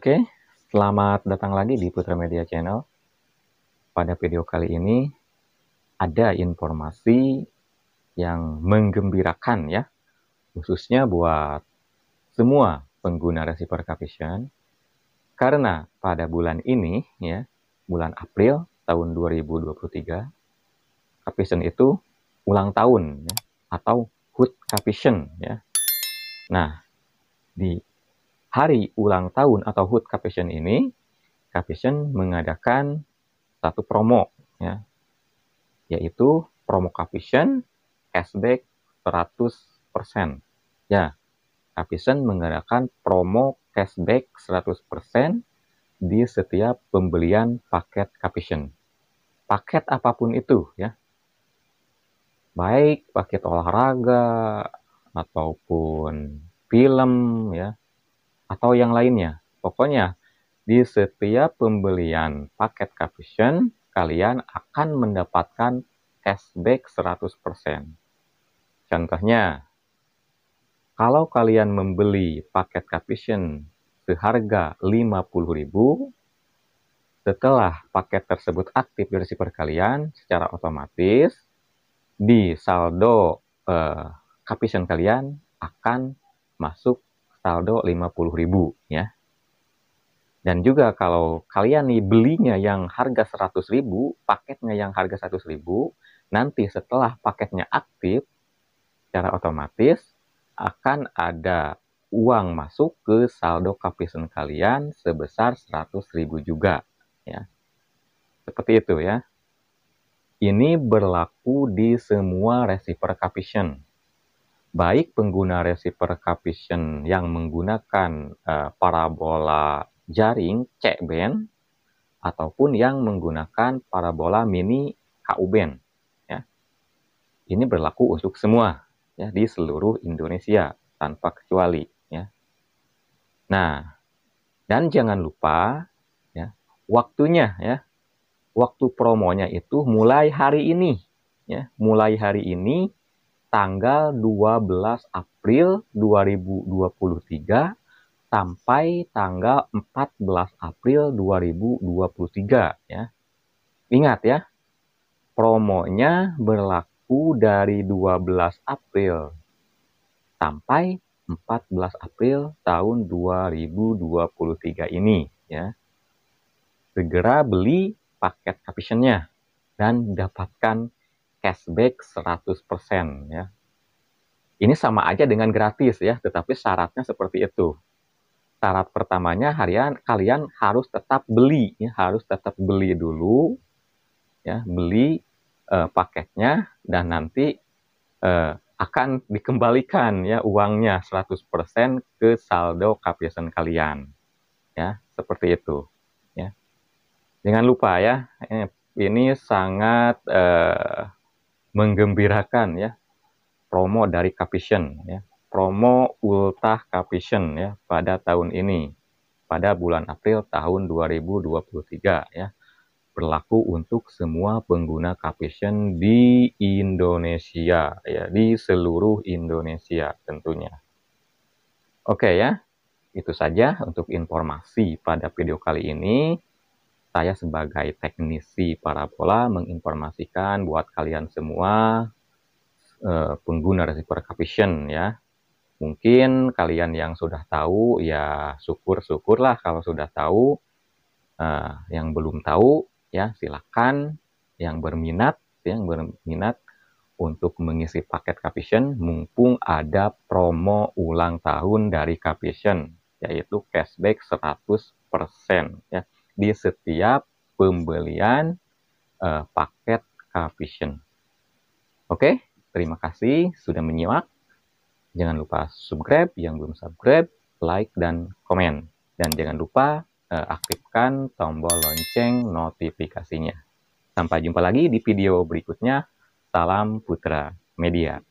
Oke, selamat datang lagi di Putra Media Channel. Pada video kali ini ada informasi yang menggembirakan ya, khususnya buat semua pengguna receiver caption. Karena pada bulan ini ya, bulan April tahun 2023, caption itu ulang tahun ya, atau hood caption ya. Nah, di hari ulang tahun atau HUT Capation ini, Capation mengadakan satu promo, ya, yaitu promo Capation cashback 100%. Ya, Capation mengadakan promo cashback 100% di setiap pembelian paket Capation. Paket apapun itu, ya, baik paket olahraga ataupun film, ya, atau yang lainnya. Pokoknya, di setiap pembelian paket Coefficient, kalian akan mendapatkan cashback 100%. Contohnya, kalau kalian membeli paket Coefficient seharga 50000 setelah paket tersebut aktif di receiver kalian secara otomatis di saldo eh, kalian akan masuk saldo 50.000 ya. Dan juga kalau kalian nih belinya yang harga 100.000, paketnya yang harga 100.000, nanti setelah paketnya aktif secara otomatis akan ada uang masuk ke saldo Capison kalian sebesar 100.000 juga ya. Seperti itu ya. Ini berlaku di semua receiver Capison baik pengguna receiver capision yang menggunakan uh, parabola jaring C band ataupun yang menggunakan parabola mini KU band ya. Ini berlaku untuk semua ya di seluruh Indonesia tanpa kecuali ya. Nah, dan jangan lupa ya waktunya ya. Waktu promonya itu mulai hari ini ya, mulai hari ini tanggal 12 April 2023 sampai tanggal 14 April 2023 ya. Ingat ya, promonya berlaku dari 12 April sampai 14 April tahun 2023 ini ya. Segera beli paket captionnya dan dapatkan cashback 100% ya. Ini sama aja dengan gratis ya, tetapi syaratnya seperti itu. Syarat pertamanya harian kalian harus tetap beli ya, harus tetap beli dulu ya, beli uh, paketnya dan nanti uh, akan dikembalikan ya uangnya 100% ke saldo kapisan kalian. Ya, seperti itu ya. Jangan lupa ya, ini, sangat eh, menggembirakan ya promo dari Capition ya promo Ultah Capition ya pada tahun ini pada bulan April tahun 2023 ya berlaku untuk semua pengguna Capition di Indonesia ya di seluruh Indonesia tentunya. Oke ya, itu saja untuk informasi pada video kali ini saya sebagai teknisi parabola menginformasikan buat kalian semua eh, pengguna receiver caption ya. Mungkin kalian yang sudah tahu ya syukur-syukurlah kalau sudah tahu. Eh, yang belum tahu ya silakan yang berminat yang berminat untuk mengisi paket coefficient mumpung ada promo ulang tahun dari coefficient yaitu cashback 100% ya di setiap pembelian uh, paket Vision. Oke, terima kasih sudah menyimak. Jangan lupa subscribe yang belum subscribe, like dan komen. Dan jangan lupa uh, aktifkan tombol lonceng notifikasinya. Sampai jumpa lagi di video berikutnya. Salam Putra Media.